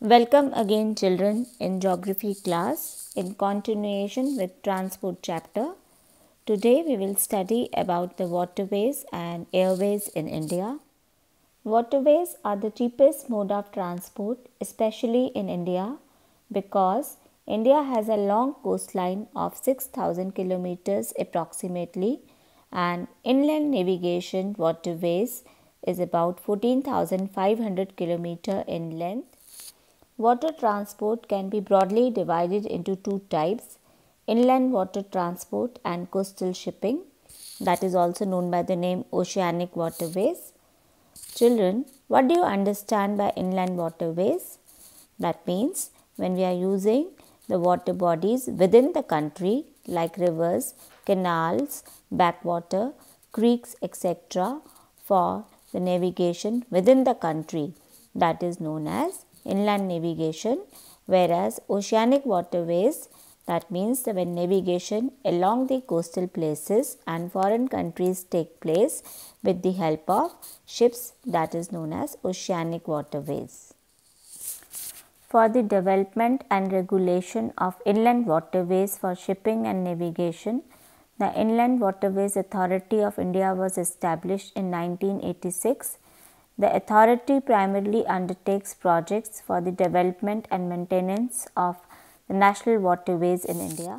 Welcome again children in geography class in continuation with transport chapter. Today we will study about the waterways and airways in India. Waterways are the cheapest mode of transport especially in India because India has a long coastline of 6000 kilometers approximately and inland navigation waterways is about 14500 kilometer in length Water transport can be broadly divided into two types inland water transport and coastal shipping, that is also known by the name oceanic waterways. Children, what do you understand by inland waterways? That means when we are using the water bodies within the country like rivers, canals, backwater, creeks, etc., for the navigation within the country, that is known as inland navigation whereas oceanic waterways that means when navigation along the coastal places and foreign countries take place with the help of ships that is known as oceanic waterways. For the development and regulation of inland waterways for shipping and navigation, the Inland Waterways Authority of India was established in 1986 the authority primarily undertakes projects for the development and maintenance of the national waterways in India.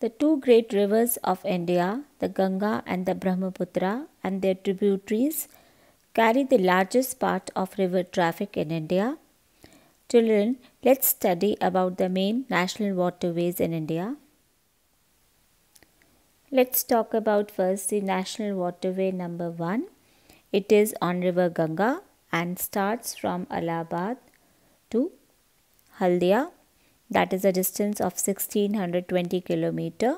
The two great rivers of India, the Ganga and the Brahmaputra and their tributaries carry the largest part of river traffic in India. Children, let's study about the main national waterways in India. Let's talk about first the national waterway number 1 it is on river Ganga and starts from Allahabad to Haldia. That is a distance of 1620 kilometer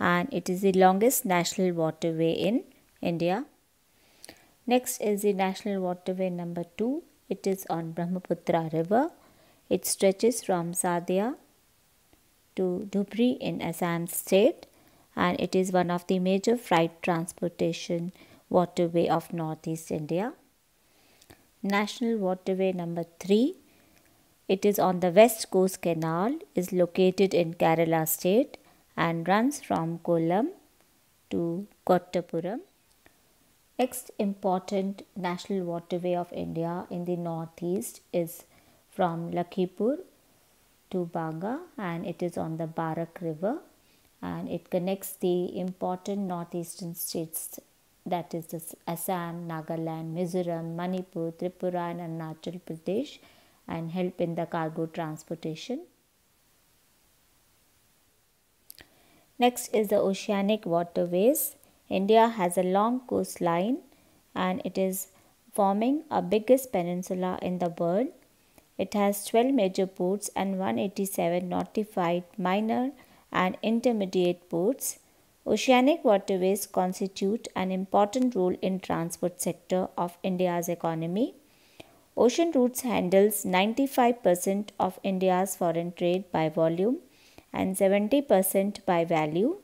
and it is the longest national waterway in India. Next is the national waterway number 2. It is on Brahmaputra river. It stretches from Sadia to Dubri in Assam state and it is one of the major freight transportation waterway of northeast India. National waterway number 3 it is on the west coast canal is located in Kerala state and runs from Kollam to Kottapuram. Next important national waterway of India in the northeast is from Lakhipur to Baga and it is on the Barak river and it connects the important northeastern states that is the Assam, Nagaland, Mizoram, Manipur, Tripura and Arunachal Pradesh and help in the cargo transportation. Next is the oceanic waterways. India has a long coastline and it is forming a biggest peninsula in the world. It has 12 major ports and 187 notified minor and intermediate ports. Oceanic waterways constitute an important role in transport sector of India's economy. Ocean routes handles 95% of India's foreign trade by volume and 70% by value.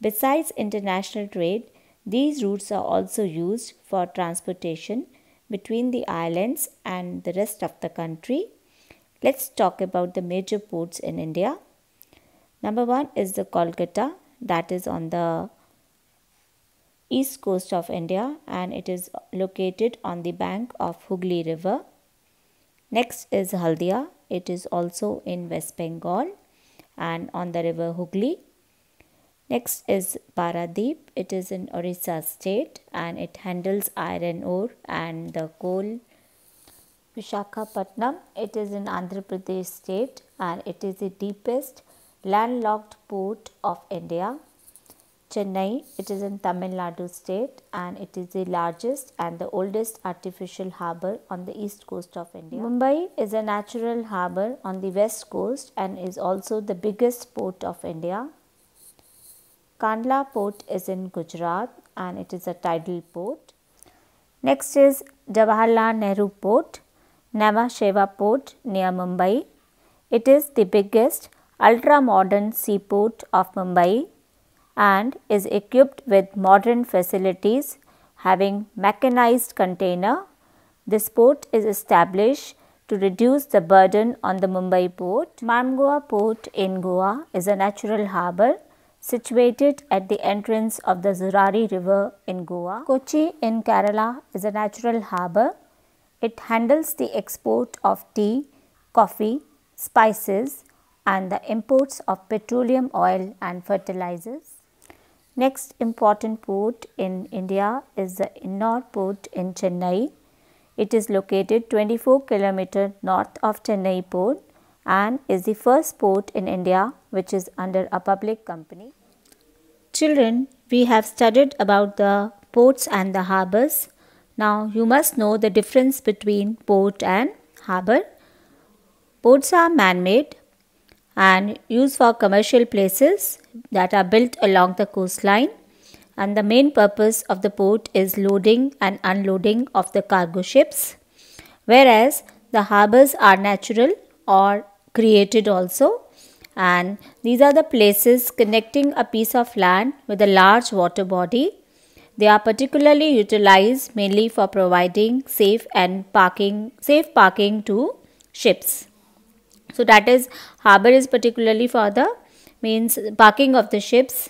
Besides international trade, these routes are also used for transportation between the islands and the rest of the country. Let's talk about the major ports in India. Number 1 is the Kolkata that is on the east coast of India and it is located on the bank of Hooghly River. Next is Haldia. It is also in West Bengal and on the river Hooghly. Next is Paradeep. It is in Orissa state and it handles iron ore and the coal. Vishakhapatnam. It is in Andhra Pradesh state and it is the deepest landlocked port of India. Chennai, it is in Tamil Nadu state and it is the largest and the oldest artificial harbour on the east coast of India. Mumbai is a natural harbour on the west coast and is also the biggest port of India. Kandla port is in Gujarat and it is a tidal port. Next is Jawaharlal Nehru port, Nava Sheva port near Mumbai. It is the biggest ultra-modern seaport of Mumbai and is equipped with modern facilities having mechanized container. This port is established to reduce the burden on the Mumbai port. Mamgoa port in Goa is a natural harbour situated at the entrance of the Zurari river in Goa. Kochi in Kerala is a natural harbour. It handles the export of tea, coffee, spices and the imports of petroleum oil and fertilizers. Next important port in India is the Ennore port in Chennai. It is located 24 km north of Chennai port and is the first port in India which is under a public company. Children, we have studied about the ports and the harbors. Now you must know the difference between port and harbor. Ports are man-made and used for commercial places that are built along the coastline. And the main purpose of the port is loading and unloading of the cargo ships, whereas the harbors are natural or created also. And these are the places connecting a piece of land with a large water body. They are particularly utilized mainly for providing safe and parking safe parking to ships. So that is harbor is particularly for the means parking of the ships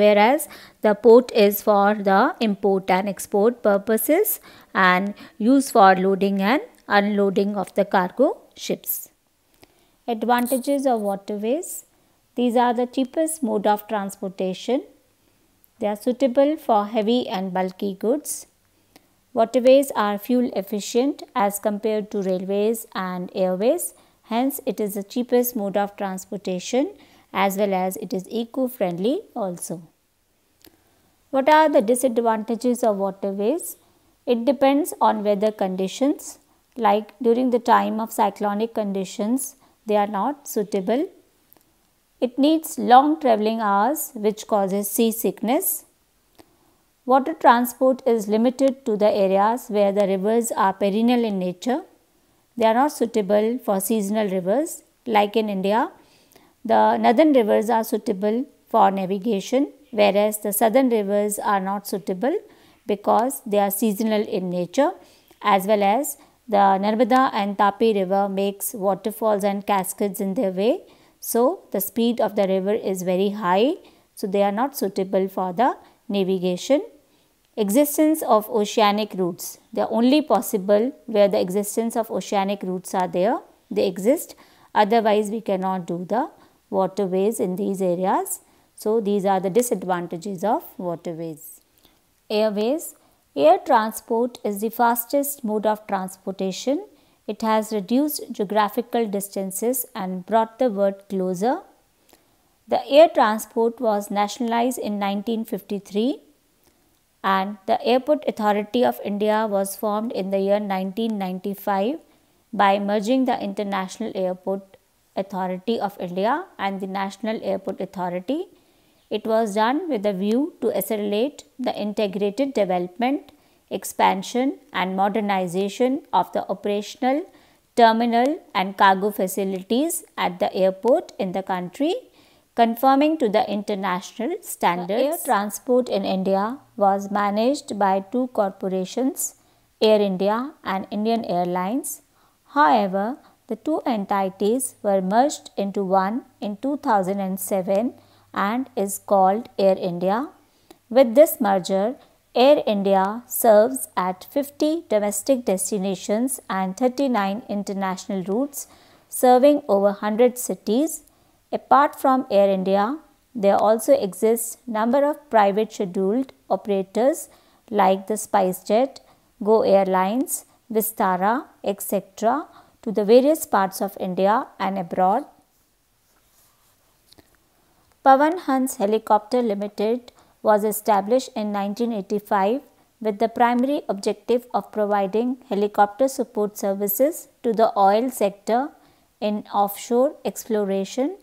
whereas the port is for the import and export purposes and used for loading and unloading of the cargo ships. Advantages of waterways. These are the cheapest mode of transportation. They are suitable for heavy and bulky goods. Waterways are fuel efficient as compared to railways and airways Hence, it is the cheapest mode of transportation as well as it is eco-friendly also. What are the disadvantages of waterways? It depends on weather conditions like during the time of cyclonic conditions they are not suitable. It needs long travelling hours which causes seasickness. Water transport is limited to the areas where the rivers are perennial in nature they are not suitable for seasonal rivers like in India. The northern rivers are suitable for navigation whereas the southern rivers are not suitable because they are seasonal in nature as well as the Narmada and Tapi river makes waterfalls and cascades in their way. So, the speed of the river is very high. So, they are not suitable for the navigation Existence of oceanic roots. They are only possible where the existence of oceanic roots are there. They exist. Otherwise, we cannot do the waterways in these areas. So, these are the disadvantages of waterways. Airways. Air transport is the fastest mode of transportation. It has reduced geographical distances and brought the world closer. The air transport was nationalized in 1953 and the Airport Authority of India was formed in the year 1995 by merging the International Airport Authority of India and the National Airport Authority. It was done with a view to accelerate the integrated development, expansion and modernization of the operational, terminal and cargo facilities at the airport in the country conforming to the international standards. The air transport in India was managed by two corporations, Air India and Indian Airlines. However, the two entities were merged into one in 2007 and is called Air India. With this merger, Air India serves at 50 domestic destinations and 39 international routes serving over 100 cities. Apart from Air India, there also exists number of private scheduled operators like the SpiceJet, Go Airlines, Vistara, etc. to the various parts of India and abroad. Pavan Hans Helicopter Limited was established in 1985 with the primary objective of providing helicopter support services to the oil sector in offshore exploration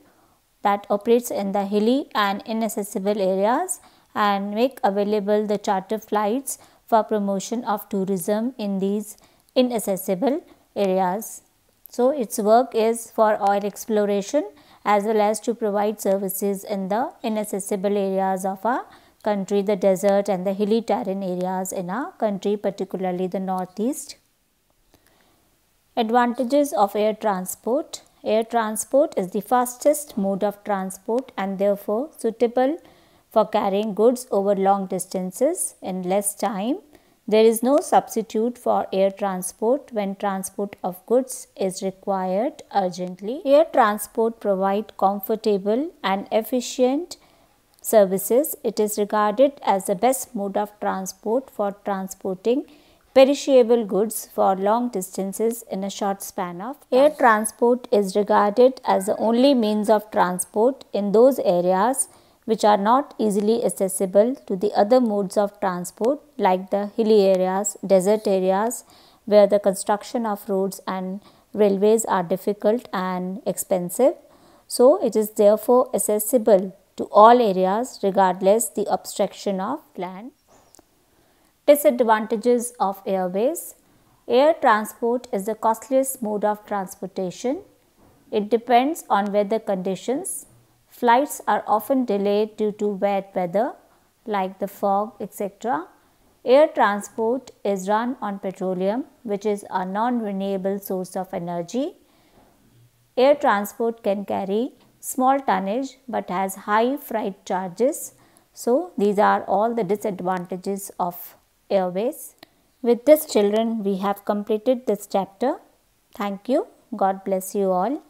that operates in the hilly and inaccessible areas and make available the charter flights for promotion of tourism in these inaccessible areas. So, its work is for oil exploration as well as to provide services in the inaccessible areas of our country, the desert and the hilly terrain areas in our country, particularly the northeast. Advantages of air transport Air transport is the fastest mode of transport and therefore suitable for carrying goods over long distances in less time. There is no substitute for air transport when transport of goods is required urgently. Air transport provide comfortable and efficient services. It is regarded as the best mode of transport for transporting perishable goods for long distances in a short span of time. Air transport is regarded as the only means of transport in those areas which are not easily accessible to the other modes of transport like the hilly areas, desert areas where the construction of roads and railways are difficult and expensive. So, it is therefore accessible to all areas regardless the obstruction of land. Disadvantages of airways Air transport is the costliest mode of transportation. It depends on weather conditions. Flights are often delayed due to bad weather like the fog etc. Air transport is run on petroleum which is a non-renewable source of energy. Air transport can carry small tonnage but has high freight charges. So, these are all the disadvantages of Airways. With this children, we have completed this chapter. Thank you. God bless you all.